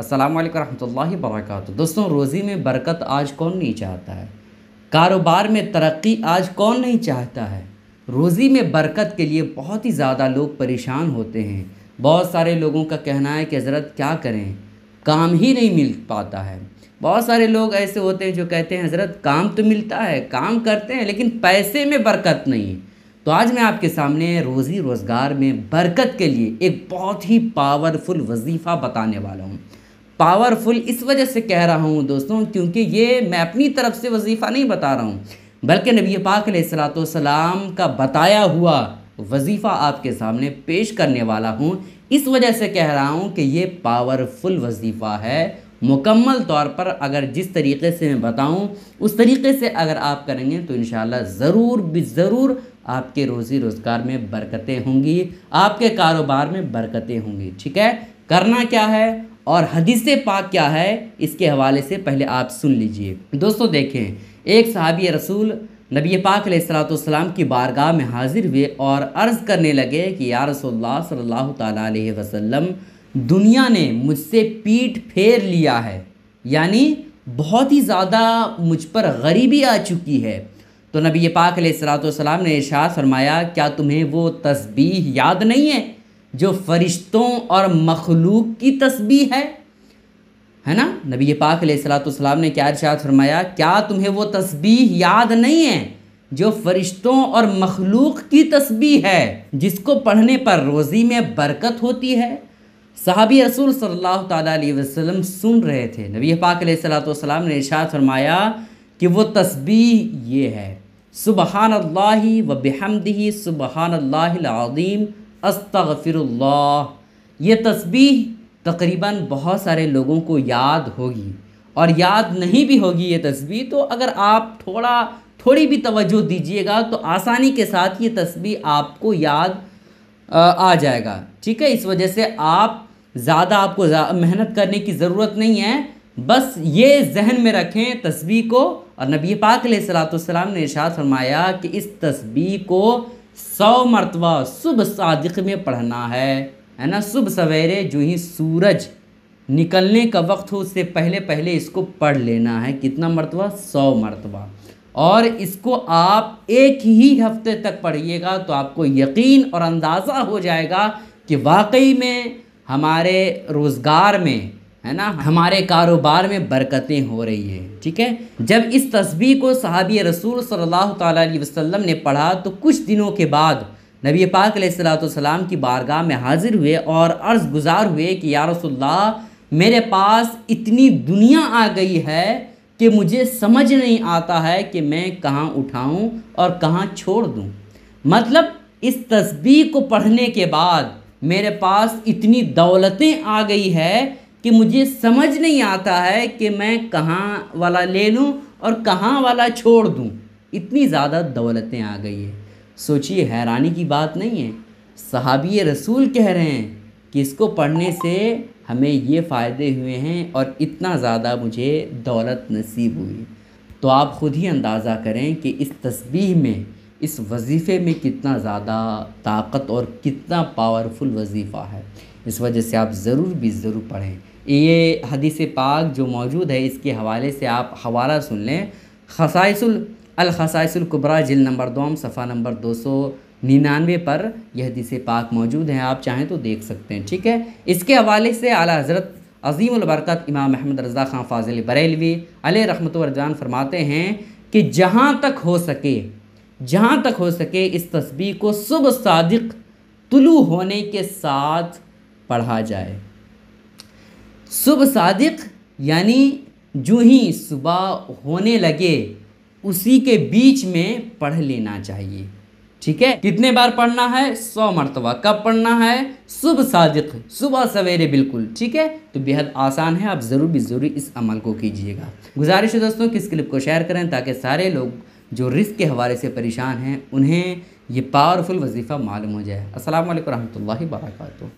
अस्सलाम वालेकुम रहमतुल्लाहि दोस्तों रोज़ी में बरकत आज कौन नहीं चाहता है कारोबार में तरक्की आज कौन नहीं चाहता है रोज़ी में बरकत के लिए बहुत ही ज़्यादा लोग परेशान होते हैं बहुत सारे लोगों का कहना है कि हज़रत क्या करें काम ही नहीं मिल पाता है बहुत सारे लोग ऐसे होते हैं जो कहते हैं हज़रत काम तो मिलता है काम करते हैं लेकिन पैसे में बरकत नहीं तो आज मैं आपके सामने रोज़ी रोज़गार में बरकत के लिए एक बहुत ही पावरफुल वजीफ़ा बताने वाला हूँ पावरफुल इस वजह से कह रहा हूँ दोस्तों क्योंकि ये मैं अपनी तरफ से वजीफ़ा नहीं बता रहा हूँ बल्कि नबी पाक सलाम का बताया हुआ वजीफ़ा आपके सामने पेश करने वाला हूँ इस वजह से कह रहा हूँ कि ये पावरफुल वजीफ़ा है मुकम्मल तौर पर अगर जिस तरीके से मैं बताऊं उस तरीके से अगर आप करेंगे तो इन ज़रूर भी ज़रूर आपके रोज़ी रोज़गार में बरकतें होंगी आपके कारोबार में बरकतें होंगी ठीक है करना क्या है और हदीस पाक क्या है इसके हवाले से पहले आप सुन लीजिए दोस्तों देखें एक सहाबी रसूल नबी पाक सलाम की बारगाह में हाजिर हुए और अर्ज़ करने लगे कि या रसोल्ला सल्लल्लाहु तसलम दुनिया ने मुझसे पीठ फेर लिया है यानी बहुत ही ज़्यादा मुझ पर गरीबी आ चुकी है तो नबी पाक सलाम ने इशा फरमाया क्या तुम्हें वो तस्बीह याद नहीं है जो फरिश्तों और मखलूक की तस्बी है है ना नबी पाक सलाम ने क्या अर्शात फरमाया क्या तुम्हें वो तस्बी याद नहीं है जो फरिश्तों और मखलूक की तस्बी है जिसको पढ़ने पर रोज़ी में बरकत होती है साहबी रसूल सल्लल्लाहु अलैहि वसल्लम सुन रहे थे नबी पाक सलाम ने अर्शात फरमाया कि वो तस्बी ये है सुबहानल्ला व बेहमदही सुबहानल्लाम अस्तफ़िरल्ल ये तस्बी तकरीबन बहुत सारे लोगों को याद होगी और याद नहीं भी होगी ये तस्वीर तो अगर आप थोड़ा थोड़ी भी तवज्जो दीजिएगा तो आसानी के साथ ये तस्वीर आपको याद आ जाएगा ठीक है इस वजह से आप ज़्यादा आपको मेहनत करने की ज़रूरत नहीं है बस ये जहन में रखें तस्वीर को और नबी पाक सलाम ने इशाद फरमाया कि इस तस्वीर को सौ मरतबा सुबह सादिक में पढ़ना है है ना सुबह सवेरे जो ही सूरज निकलने का वक्त हो उससे पहले पहले इसको पढ़ लेना है कितना मरतबा सौ मरतबा और इसको आप एक ही हफ्ते तक पढ़िएगा तो आपको यकीन और अंदाज़ा हो जाएगा कि वाकई में हमारे रोज़गार में है ना हाँ। हमारे कारोबार में बरकतें हो रही है ठीक है जब इस तस्वीर को सहाबी रसूल सल्लल्लाहु अलैहि वसल्लम ने पढ़ा तो कुछ दिनों के बाद नबी पाक सलाम की बारगाह में हाजिर हुए और अर्ज़ गुजार हुए कि या रसोल्ला मेरे पास इतनी दुनिया आ गई है कि मुझे समझ नहीं आता है कि मैं कहाँ उठाऊँ और कहाँ छोड़ दूँ मतलब इस तस्वीर को पढ़ने के बाद मेरे पास इतनी दौलतें आ गई है कि मुझे समझ नहीं आता है कि मैं कहाँ वाला ले लूँ और कहाँ वाला छोड़ दूँ इतनी ज़्यादा दौलतें आ गई है सोचिए हैरानी की बात नहीं है सहाबी रसूल कह रहे हैं कि इसको पढ़ने से हमें ये फ़ायदे हुए हैं और इतना ज़्यादा मुझे दौलत नसीब हुई तो आप ख़ुद ही अंदाज़ा करें कि इस तस्वीर में इस वजीफ़े में कितना ज़्यादा ताकत और कितना पावरफुल वजीफ़ा है इस वजह से आप ज़रूर भी ज़रूर पढ़ें ये हदीस पाक जो मौजूद है इसके हवाले से आप हवाला सुन लें खसाइसुल कुबरा जिल नंबर दोम सफ़ा नंबर दो सौ निन्यानवे पर यह हदीस पाक मौजूद हैं आप चाहें तो देख सकते हैं ठीक है इसके हवाले से आला हज़रत अजीमबरकत इमाम अहमद रज़ा ख़ान फ़ाजिल बरेलवी अल रहमत वरजान फरमाते हैं कि जहाँ तक हो सके जहाँ तक हो सके इस तस्वीर को सुबह सदक़ तुलू होने के साथ पढ़ा जाए सुबह सादिक यानी जो ही सुबह होने लगे उसी के बीच में पढ़ लेना चाहिए ठीक है कितने बार पढ़ना है सौ मरतबा कब पढ़ना है सुबह सादिक सुबह सवेरे बिल्कुल ठीक है तो बेहद आसान है आप ज़रूर भी ज़रूर इस अमल को कीजिएगा गुजारिश है दोस्तों कि इस क्लिप को शेयर करें ताकि सारे लोग जो रिस्क के हवाले से परेशान हैं उन्हें ये पावरफुल वजीफ़ा मालूम हो जाए असल वरहमल वर्क